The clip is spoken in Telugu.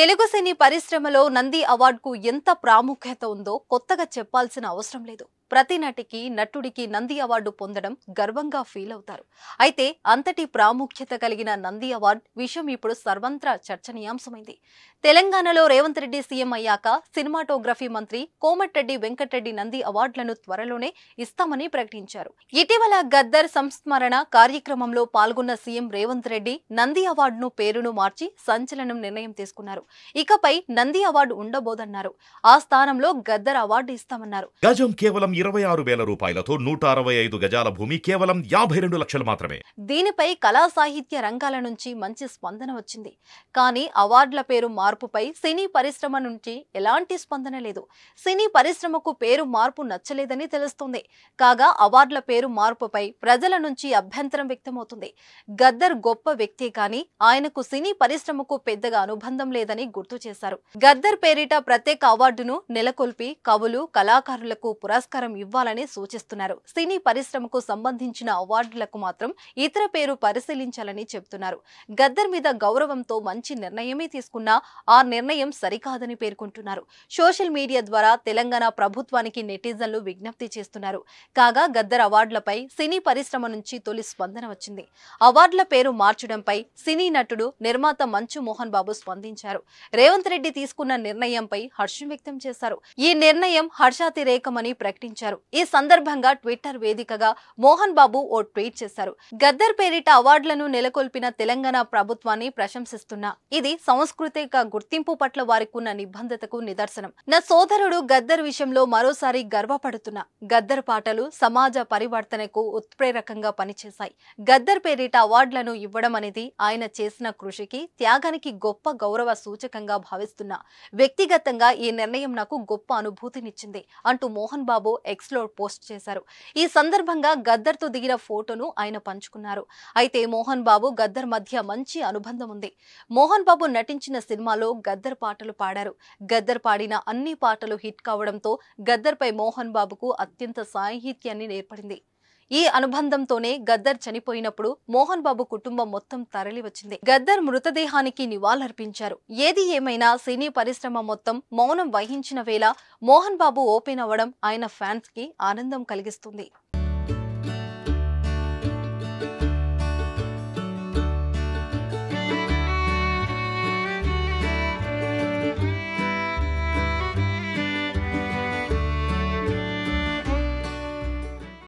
తెలుగు సినీ పరిశ్రమలో నంది అవార్డుకు ఎంత ప్రాముఖ్యత ఉందో కొత్తగా చెప్పాల్సిన అవసరం లేదు ప్రతి నటికి నటుడికి నంది అవార్డు పొందడం గర్వంగా ఫీల్ అవుతారు అయితే అంతటి ప్రాముఖ్యత కలిగిన నంది అవార్డు విషయం ఇప్పుడు సర్వంత్రా చర్చనీయాంశమైంది తెలంగాణలో రేవంత్ రెడ్డి సీఎం అయ్యాక సినిమాటోగ్రఫీ మంత్రి కోమటిరెడ్డి వెంకటరెడ్డి నంది అవార్డులను త్వరలోనే ఇస్తామని ప్రకటించారు ఇటీవల గద్దర్ సంస్మరణ కార్యక్రమంలో పాల్గొన్న సీఎం రేవంత్ రెడ్డి నంది అవార్డును పేరును మార్చి సంచలనం నిర్ణయం తీసుకున్నారు ఇకపై నంది అవార్డు ఉండబోదన్నారు ఆ స్థానంలో గద్దర్ అవార్డు ఇస్తామన్నారు ఇరవై ఆరు వేల రూపాయలతో నూట అరవై ఐదు గజాల భూమి కేవలం యాభై రెండు లక్షలు మాత్రమే దీనిపై కళా సాహిత్య రంగాల నుంచి మంచి స్పందన వచ్చింది కానీ అవార్డుల పేరు మార్పుపై సినీ పరిశ్రమ నుంచి ఎలాంటి స్పందన లేదు సినీ పరిశ్రమకు పేరు మార్పు నచ్చలేదని తెలుస్తుంది కాగా అవార్డుల పేరు మార్పుపై ప్రజల నుంచి అభ్యంతరం వ్యక్తమవుతుంది గద్దర్ గొప్ప వ్యక్తి కానీ ఆయనకు సినీ పరిశ్రమకు పెద్దగా అనుబంధం లేదని గుర్తు చేశారు గద్దర్ పేరిట ప్రత్యేక అవార్డును నెలకొల్పి కవులు కళాకారులకు పురస్కారం మాత్రం ఇవ్వాలని సూచిస్తున్నారు సినీ పరిశ్రమకు సంబంధించిన అవార్డులకు మాత్రం ఇతర పేరు పరిశీలించాలని చెబుతున్నారు గద్దర్ మీద గౌరవంతో మంచి నిర్ణయమే తీసుకున్నా ఆ నిర్ణయం సరికాదని పేర్కొంటున్నారు సోషల్ మీడియా ద్వారా తెలంగాణ ప్రభుత్వానికి నెటిజన్లు విజ్ఞప్తి చేస్తున్నారు కాగా గద్దర్ అవార్డులపై సినీ పరిశ్రమ నుంచి తొలి స్పందన వచ్చింది అవార్డుల పేరు మార్చడంపై సినీ నటుడు నిర్మాత మంచు మోహన్ బాబు స్పందించారు రేవంత్ రెడ్డి తీసుకున్న నిర్ణయంపై హర్షం వ్యక్తం చేశారు ఈ నిర్ణయం హర్షాతిరేకమని ప్రకటించారు ప్రకటించారు ఈ సందర్భంగా ట్విట్టర్ వేదికగా మోహన్ బాబు ఓ ట్వీట్ చేశారు గద్దర్ పేరిట అవార్డులను నెలకొల్పిన తెలంగాణ ప్రభుత్వాన్ని ప్రశంసిస్తున్నా ఇది సాంస్కృతిక గుర్తింపు పట్ల వారికున్న నిబంధతకు నిదర్శనం నా సోదరుడు గద్దర్ విషయంలో మరోసారి గర్వపడుతున్నా గద్దర్ పాటలు సమాజ పరివర్తనకు ఉత్ప్రేరకంగా పనిచేశాయి గద్దర్ పేరిట అవార్డులను ఇవ్వడం అనేది ఆయన చేసిన కృషికి త్యాగానికి గొప్ప గౌరవ సూచకంగా భావిస్తున్నా వ్యక్తిగతంగా ఈ నిర్ణయం నాకు గొప్ప అనుభూతినిచ్చింది అంటూ మోహన్ బాబు ఎక్స్లో పోస్ట్ చేశారు ఈ సందర్భంగా గద్దర్తో దిగిన ఫోటోను ఆయన పంచుకున్నారు అయితే మోహన్ బాబు గద్దర్ మధ్య మంచి అనుబంధం ఉంది మోహన్ బాబు నటించిన సినిమాలో గద్దర్ పాటలు పాడారు గద్దర్ పాడిన అన్ని పాటలు హిట్ కావడంతో గద్దర్పై మోహన్ బాబుకు అత్యంత సాహిత్యాన్ని ఏర్పడింది ఈ అనుబంధంతోనే గద్దర్ చనిపోయినప్పుడు మోహన్ బాబు కుటుంబం మొత్తం తరలి వచ్చింది గద్దర్ మృతదేహానికి నివాళులర్పించారు ఏది ఏమైనా సినీ పరిశ్రమ మొత్తం మౌనం వహించిన వేళ మోహన్ బాబు ఓపెన్ అవ్వడం ఆయన ఫ్యాన్స్ కి ఆనందం కలిగిస్తుంది